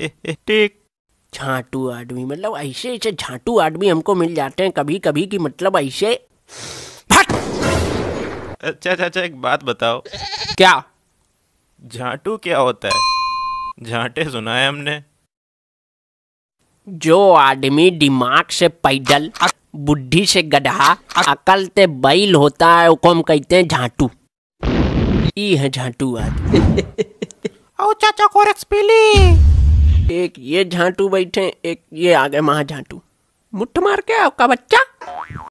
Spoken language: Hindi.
टिक झाटू आदमी मतलब ऐसे ऐसे झाटू आदमी हमको मिल जाते हैं कभी कभी कि मतलब ऐसे अच्छा चाचा अच्छा, अच्छा, एक बात बताओ क्या झाटू क्या होता है झाटे सुना है हमने जो आदमी दिमाग से पैदल बुद्धि से गधा अकल ते बैल होता है उसको हम कहते हैं झाटू ये है झाटू आदमी ओ चाचा कोरेक्स पीली एक ये झांटू बैठे एक ये आ गए महा झांटू मुठ मार के आपका बच्चा